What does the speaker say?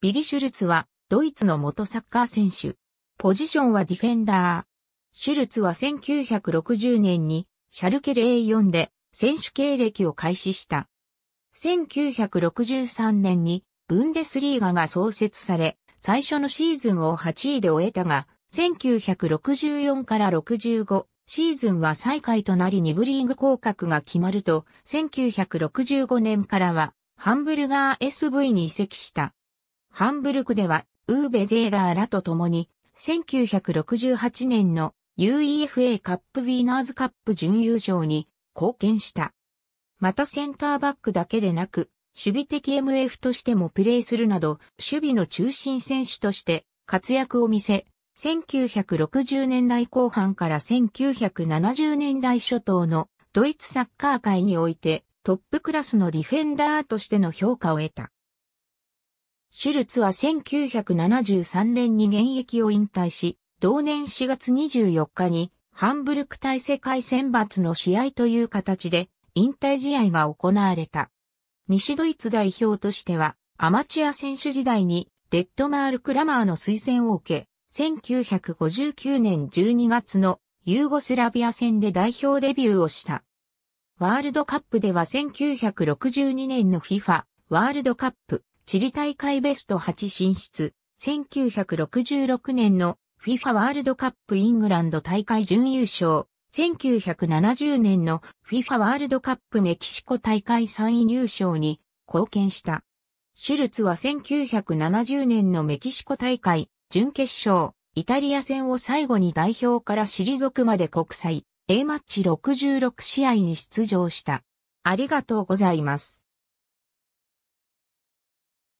ビリ・シュルツは、ドイツの元サッカー選手。ポジションはディフェンダー。シュルツは1960年に、シャルケル a 4で、選手経歴を開始した。1963年に、ブンデスリーガが創設され、最初のシーズンを8位で終えたが、1964から65シーズンは最下位となり2部リーグ降格が決まると、1965年からは、ハンブルガー SV に移籍した。ハンブルクでは、ウーベ・ゼーラーらと共に、1968年の UEFA カップウィーナーズカップ準優勝に貢献した。またセンターバックだけでなく、守備的 MF としてもプレーするなど、守備の中心選手として活躍を見せ、1960年代後半から1970年代初頭のドイツサッカー界においてトップクラスのディフェンダーとしての評価を得た。シュルツは1973年に現役を引退し、同年4月24日にハンブルク対世界選抜の試合という形で引退試合が行われた。西ドイツ代表としてはアマチュア選手時代にデッドマール・クラマーの推薦を受け、1959年12月のユーゴスラビア戦で代表デビューをした。ワールドカップでは1962年の FIFA ワールドカップチリ大会ベスト8進出、1966年の FIFA ワールドカップイングランド大会準優勝、1970年の FIFA ワールドカップメキシコ大会3位入賞に貢献した。シュルツは1970年のメキシコ大会準決勝、イタリア戦を最後に代表から退くまで国際 A マッチ66試合に出場した。ありがとうございます。